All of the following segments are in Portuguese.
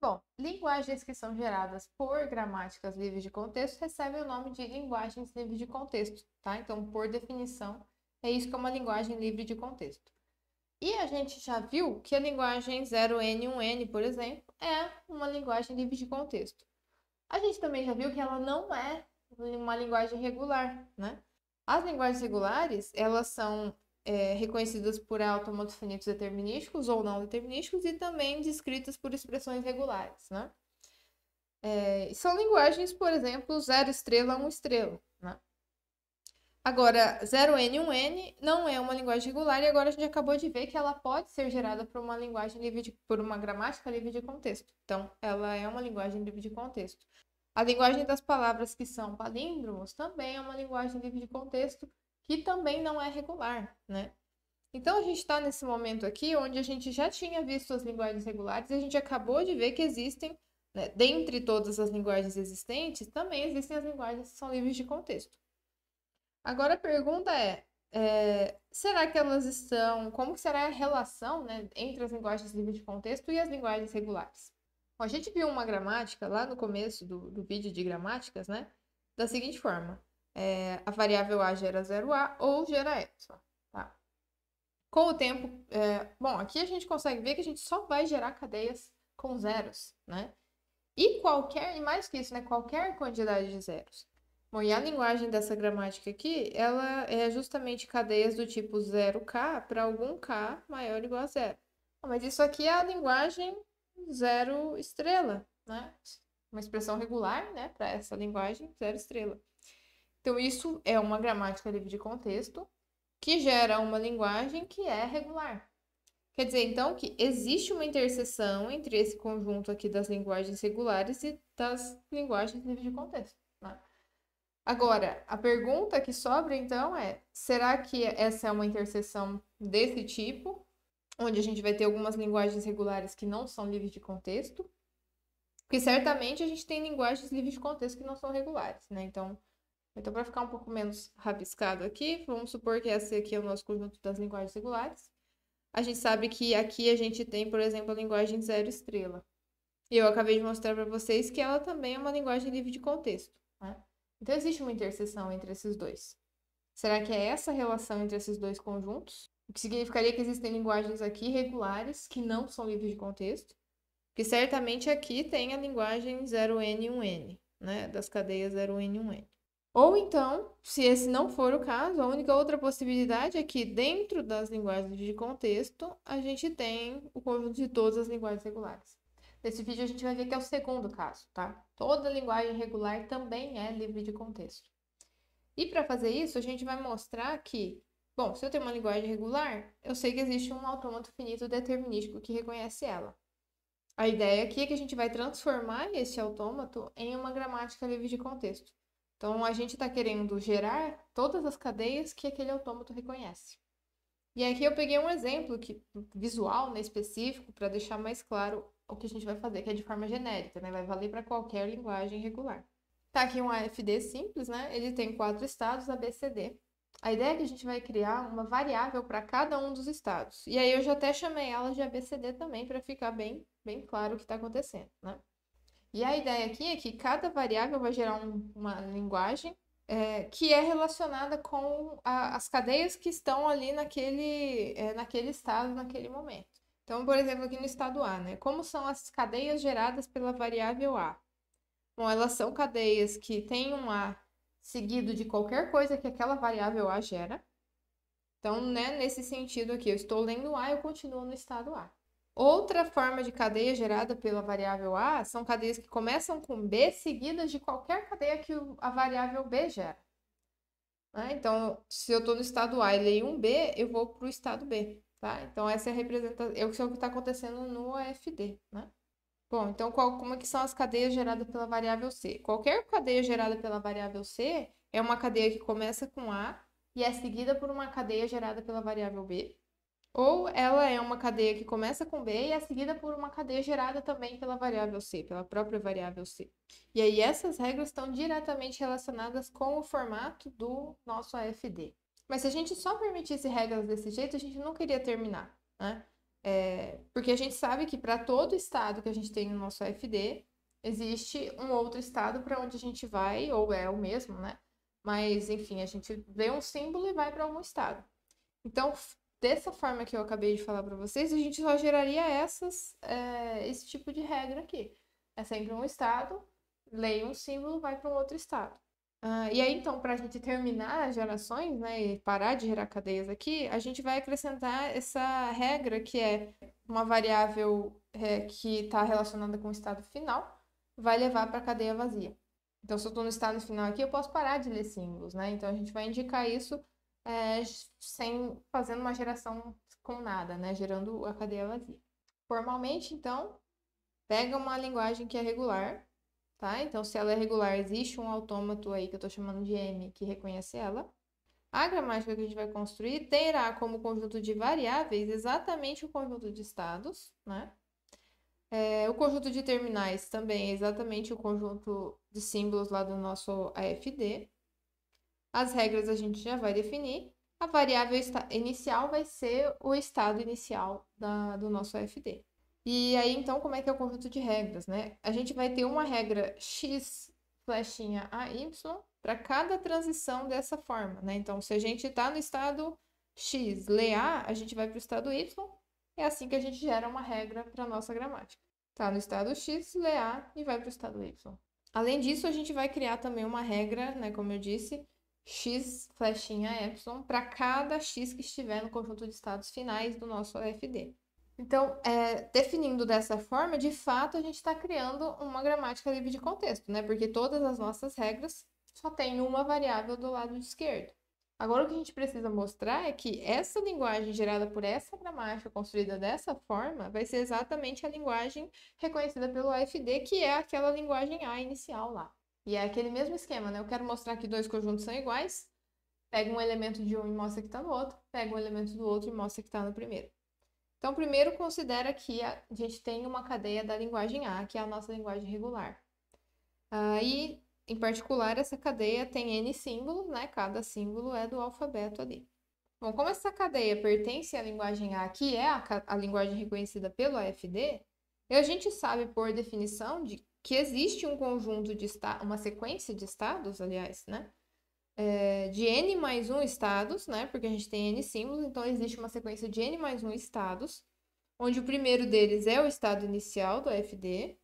Bom, linguagens que são geradas por gramáticas livres de contexto recebem o nome de linguagens livres de contexto, tá? Então, por definição, é isso que é uma linguagem livre de contexto. E a gente já viu que a linguagem 0N1N, por exemplo, é uma linguagem livre de contexto. A gente também já viu que ela não é uma linguagem regular, né? As linguagens regulares, elas são é, reconhecidas por finitos determinísticos ou não determinísticos e também descritas por expressões regulares, né? É, são linguagens, por exemplo, zero estrela, um estrela, né? Agora, 0N, 1N não é uma linguagem regular e agora a gente acabou de ver que ela pode ser gerada por uma linguagem livre de, por uma gramática livre de contexto. Então, ela é uma linguagem livre de contexto. A linguagem das palavras que são palíndromos também é uma linguagem livre de contexto que também não é regular, né? Então a gente está nesse momento aqui onde a gente já tinha visto as linguagens regulares e a gente acabou de ver que existem, né, dentre todas as linguagens existentes, também existem as linguagens que são livres de contexto. Agora a pergunta é, é será que elas estão, como será a relação né, entre as linguagens livres de contexto e as linguagens regulares? Bom, a gente viu uma gramática lá no começo do, do vídeo de gramáticas, né? Da seguinte forma, é, a variável A gera 0A ou gera Y. Tá? Com o tempo, é, bom, aqui a gente consegue ver que a gente só vai gerar cadeias com zeros, né? E qualquer, e mais que isso, né? Qualquer quantidade de zeros. Bom, e a linguagem dessa gramática aqui, ela é justamente cadeias do tipo 0k para algum k maior ou igual a zero. Mas isso aqui é a linguagem zero estrela, né? Uma expressão regular, né? Para essa linguagem, zero estrela. Então, isso é uma gramática livre de contexto que gera uma linguagem que é regular. Quer dizer, então, que existe uma interseção entre esse conjunto aqui das linguagens regulares e das linguagens livres de contexto. Né? Agora, a pergunta que sobra, então, é: será que essa é uma interseção desse tipo, onde a gente vai ter algumas linguagens regulares que não são livres de contexto? Porque certamente a gente tem linguagens livres de contexto que não são regulares, né? Então, então, para ficar um pouco menos rabiscado aqui, vamos supor que esse aqui é o nosso conjunto das linguagens regulares. A gente sabe que aqui a gente tem, por exemplo, a linguagem zero estrela. E eu acabei de mostrar para vocês que ela também é uma linguagem livre de contexto. Né? Então, existe uma interseção entre esses dois. Será que é essa relação entre esses dois conjuntos? O que significaria que existem linguagens aqui regulares que não são livres de contexto, que certamente aqui tem a linguagem 0n 1n, né, das cadeias 0n 1n. Ou então, se esse não for o caso, a única outra possibilidade é que dentro das linguagens de contexto, a gente tem o conjunto de todas as linguagens regulares. Nesse vídeo a gente vai ver que é o segundo caso, tá? Toda linguagem regular também é livre de contexto. E para fazer isso, a gente vai mostrar que, bom, se eu tenho uma linguagem regular, eu sei que existe um autômato finito determinístico que reconhece ela. A ideia aqui é que a gente vai transformar esse autômato em uma gramática livre de contexto. Então a gente está querendo gerar todas as cadeias que aquele autômato reconhece. E aqui eu peguei um exemplo que, visual, né, específico, para deixar mais claro o que a gente vai fazer, que é de forma genérica, né? Vai valer para qualquer linguagem regular. Tá aqui um AFD simples, né? Ele tem quatro estados, ABCD. A ideia é que a gente vai criar uma variável para cada um dos estados. E aí eu já até chamei ela de ABCD também para ficar bem, bem claro o que está acontecendo, né? E a ideia aqui é que cada variável vai gerar um, uma linguagem é, que é relacionada com a, as cadeias que estão ali naquele, é, naquele estado, naquele momento. Então, por exemplo, aqui no estado A, né? Como são as cadeias geradas pela variável A? Bom, elas são cadeias que têm um A seguido de qualquer coisa que aquela variável A gera. Então, né, nesse sentido aqui, eu estou lendo A, eu continuo no estado A. Outra forma de cadeia gerada pela variável A são cadeias que começam com B seguidas de qualquer cadeia que a variável B gera. Né? Então, se eu estou no estado A e leio um B, eu vou para o estado B. Tá? Então, essa é a representação, é o que é está acontecendo no AFD. Né? Bom, então qual, como é que são as cadeias geradas pela variável C? Qualquer cadeia gerada pela variável C é uma cadeia que começa com A e é seguida por uma cadeia gerada pela variável B. Ou ela é uma cadeia que começa com B e é seguida por uma cadeia gerada também pela variável C, pela própria variável C. E aí essas regras estão diretamente relacionadas com o formato do nosso AFD. Mas se a gente só permitisse regras desse jeito, a gente não queria terminar, né? É, porque a gente sabe que para todo estado que a gente tem no nosso AFD, existe um outro estado para onde a gente vai, ou é o mesmo, né? Mas, enfim, a gente vê um símbolo e vai para algum estado. Então, dessa forma que eu acabei de falar para vocês, a gente só geraria essas, é, esse tipo de regra aqui. É sempre um estado, leia um símbolo, vai para um outro estado. Uh, e aí, então, para a gente terminar as gerações, né, e parar de gerar cadeias aqui, a gente vai acrescentar essa regra que é uma variável é, que está relacionada com o estado final, vai levar para a cadeia vazia. Então, se eu estou no estado final aqui, eu posso parar de ler símbolos, né? Então, a gente vai indicar isso é, sem fazendo uma geração com nada, né? Gerando a cadeia vazia. Formalmente, então, pega uma linguagem que é regular, tá? Então, se ela é regular, existe um autômato aí que eu estou chamando de M que reconhece ela. A gramática que a gente vai construir terá como conjunto de variáveis exatamente o conjunto de estados, né? É, o conjunto de terminais também é exatamente o conjunto de símbolos lá do nosso AFD. As regras a gente já vai definir. A variável inicial vai ser o estado inicial da, do nosso FD. E aí, então, como é que é o conjunto de regras, né? A gente vai ter uma regra x flechinha y para cada transição dessa forma, né? Então, se a gente está no estado x, lê A, a gente vai para o estado Y. É assim que a gente gera uma regra para a nossa gramática. Está no estado x, lê A e vai para o estado Y. Além disso, a gente vai criar também uma regra, né? Como eu disse, x flechinha y para cada x que estiver no conjunto de estados finais do nosso AFD. Então, é, definindo dessa forma, de fato, a gente está criando uma gramática livre de contexto, né? Porque todas as nossas regras só tem uma variável do lado esquerdo. Agora, o que a gente precisa mostrar é que essa linguagem gerada por essa gramática, construída dessa forma, vai ser exatamente a linguagem reconhecida pelo AFD, que é aquela linguagem A inicial lá. E é aquele mesmo esquema, né? Eu quero mostrar que dois conjuntos são iguais. Pega um elemento de um e mostra que está no outro. Pega um elemento do outro e mostra que está no primeiro. Então, primeiro considera que a gente tem uma cadeia da linguagem A, que é a nossa linguagem regular. Aí, ah, em particular, essa cadeia tem N símbolos, né? Cada símbolo é do alfabeto ali. Bom, como essa cadeia pertence à linguagem A, que é a, a linguagem reconhecida pelo AFD, a gente sabe por definição de que existe um conjunto de estados, uma sequência de estados, aliás, né? É, de n mais um estados, né? Porque a gente tem n símbolos, então existe uma sequência de n mais um estados, onde o primeiro deles é o estado inicial do FD,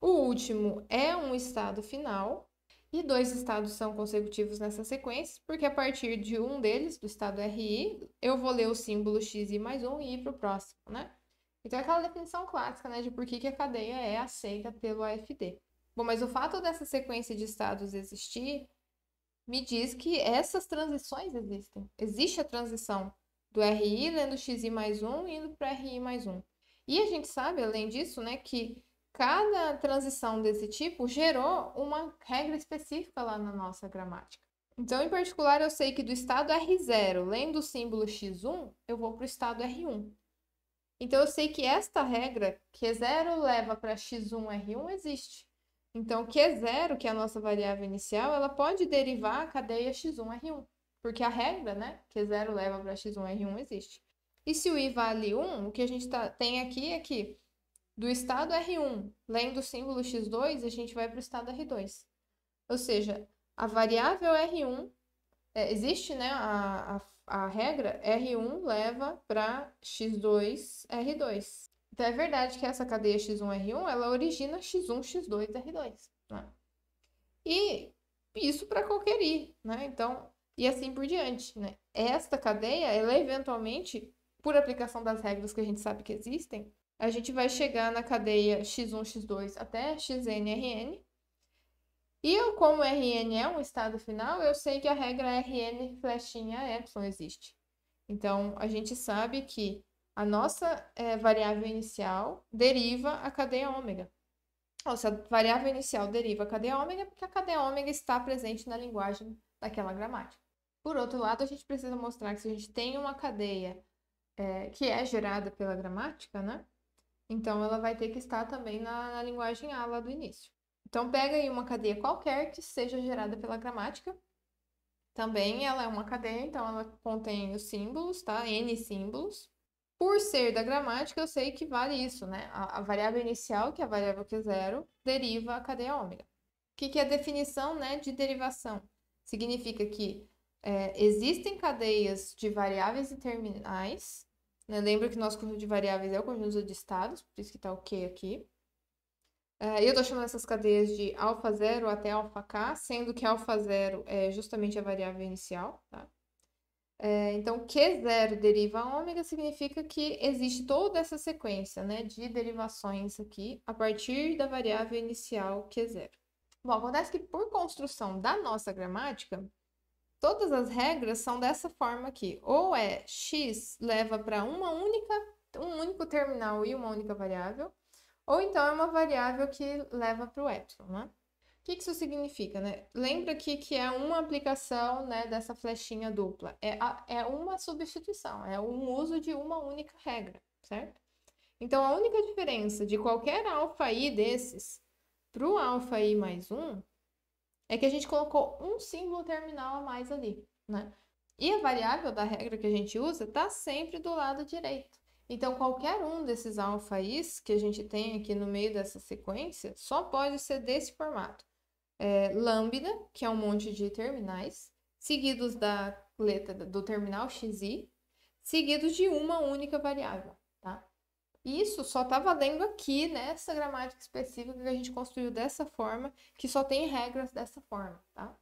o último é um estado final, e dois estados são consecutivos nessa sequência, porque a partir de um deles, do estado RI, eu vou ler o símbolo xi mais um e ir para o próximo, né? Então é aquela definição clássica, né, de por que, que a cadeia é aceita pelo AFD. Bom, mas o fato dessa sequência de estados existir me diz que essas transições existem. Existe a transição do RI lendo XI mais 1 indo para RI mais 1. E a gente sabe, além disso, né, que cada transição desse tipo gerou uma regra específica lá na nossa gramática. Então, em particular, eu sei que do estado R0, lendo o símbolo X1, eu vou para o estado R1. Então eu sei que esta regra Q0 leva para x1 R1 existe. Então Q0, que é a nossa variável inicial, ela pode derivar a cadeia x1 R1, porque a regra, né, Q0 leva para x1 R1 existe. E se o i vale 1, o que a gente tá, tem aqui é que do estado R1, lendo o símbolo x2, a gente vai para o estado R2. Ou seja, a variável R1 é, existe né, a, a a regra, R1 leva para X2, R2. Então, é verdade que essa cadeia X1, R1, ela origina X1, X2, R2. Né? E isso para qualquer I, né? Então, e assim por diante, né? Esta cadeia, ela eventualmente, por aplicação das regras que a gente sabe que existem, a gente vai chegar na cadeia X1, X2 até XN, RN, e eu, como RN é um estado final, eu sei que a regra RN flechinha epsilon é, existe. Então, a gente sabe que a nossa é, variável inicial deriva a cadeia ômega. Ou seja, a variável inicial deriva a cadeia ômega, porque a cadeia ômega está presente na linguagem daquela gramática. Por outro lado, a gente precisa mostrar que se a gente tem uma cadeia é, que é gerada pela gramática, né? Então ela vai ter que estar também na, na linguagem A lá do início. Então, pega aí uma cadeia qualquer que seja gerada pela gramática. Também ela é uma cadeia, então ela contém os símbolos, tá? N símbolos. Por ser da gramática, eu sei que vale isso, né? A, a variável inicial, que é a variável Q0, é deriva a cadeia ômega. O que, que é a definição né, de derivação? Significa que é, existem cadeias de variáveis e Né? Lembra que nosso conjunto de variáveis é o conjunto de estados, por isso que está o Q aqui. É, eu estou chamando essas cadeias de alfa zero até alfa k, sendo que alfa zero é justamente a variável inicial, tá? É, então, Q0 deriva ômega significa que existe toda essa sequência né, de derivações aqui a partir da variável inicial Q0. Bom, acontece que por construção da nossa gramática, todas as regras são dessa forma aqui. Ou é x leva para uma única, um único terminal e uma única variável, ou então é uma variável que leva para o epsilon, né? O que, isso significa, né? Lembra aqui que é uma aplicação né, dessa flechinha dupla. É, a, é uma substituição, é um uso de uma única regra, certo? Então, a única diferença de qualquer alfa i desses para o alfa i mais 1 é que a gente colocou um símbolo terminal a mais ali, né? E a variável da regra que a gente usa está sempre do lado direito. Então, qualquer um desses alfa-is que a gente tem aqui no meio dessa sequência só pode ser desse formato. É, lambda, que é um monte de terminais, seguidos da letra do terminal xi, seguidos de uma única variável, tá? Isso só está valendo aqui nessa gramática específica que a gente construiu dessa forma, que só tem regras dessa forma, tá?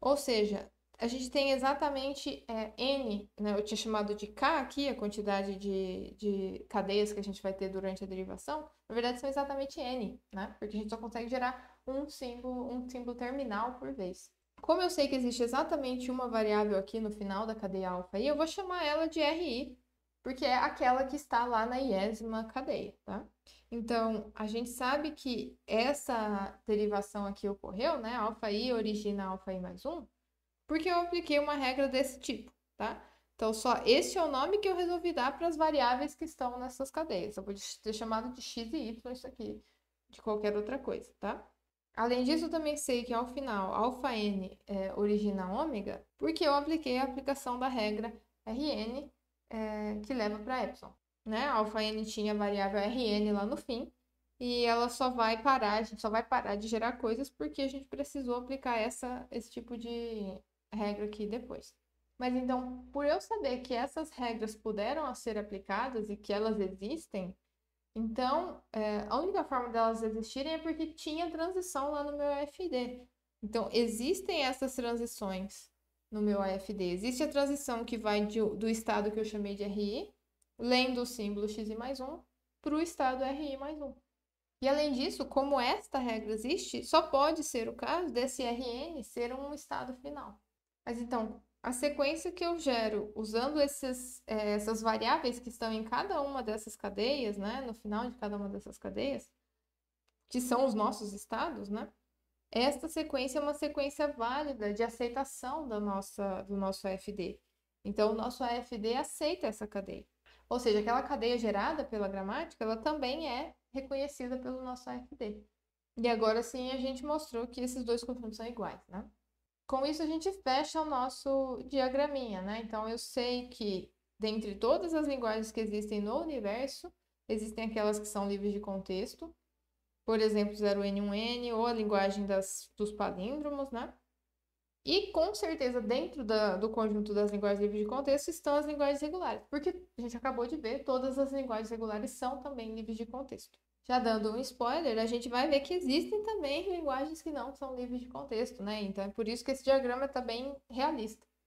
Ou seja, a gente tem exatamente é, N, né? eu tinha chamado de K aqui, a quantidade de, de cadeias que a gente vai ter durante a derivação, na verdade são exatamente N, né? porque a gente só consegue gerar um símbolo, um símbolo terminal por vez. Como eu sei que existe exatamente uma variável aqui no final da cadeia alfa, eu vou chamar ela de RI, porque é aquela que está lá na iésima cadeia, tá? Então, a gente sabe que essa derivação aqui ocorreu, né? Alfa i origina alfa i mais 1, porque eu apliquei uma regra desse tipo, tá? Então, só esse é o nome que eu resolvi dar para as variáveis que estão nessas cadeias. Eu vou ter chamado de x e y isso aqui, de qualquer outra coisa, tá? Além disso, eu também sei que ao final, alfa n é, origina ômega, porque eu apliquei a aplicação da regra rn é, que leva para epsilon. Né? A alfa n tinha a variável rn lá no fim, e ela só vai parar, a gente só vai parar de gerar coisas porque a gente precisou aplicar essa, esse tipo de regra aqui depois. Mas então, por eu saber que essas regras puderam ser aplicadas e que elas existem, então é, a única forma delas existirem é porque tinha transição lá no meu AFD. Então, existem essas transições no meu AFD. Existe a transição que vai de, do estado que eu chamei de RI, lendo o símbolo e mais 1, para o estado RI mais 1. E além disso, como esta regra existe, só pode ser o caso desse RN ser um estado final. Mas então, a sequência que eu gero usando esses, é, essas variáveis que estão em cada uma dessas cadeias, né, no final de cada uma dessas cadeias, que são os nossos estados, né? Esta sequência é uma sequência válida de aceitação da nossa, do nosso AFD. Então, o nosso AFD aceita essa cadeia. Ou seja, aquela cadeia gerada pela gramática, ela também é reconhecida pelo nosso AFD. E agora sim a gente mostrou que esses dois conjuntos são iguais, né? Com isso, a gente fecha o nosso diagraminha, né? Então, eu sei que dentre todas as linguagens que existem no universo, existem aquelas que são livres de contexto, por exemplo, 0N1N ou a linguagem das, dos palíndromos, né? E com certeza, dentro da, do conjunto das linguagens livres de contexto estão as linguagens regulares, porque a gente acabou de ver, todas as linguagens regulares são também livres de contexto já dando um spoiler, a gente vai ver que existem também linguagens que não são livres de contexto, né? Então é por isso que esse diagrama está bem realista.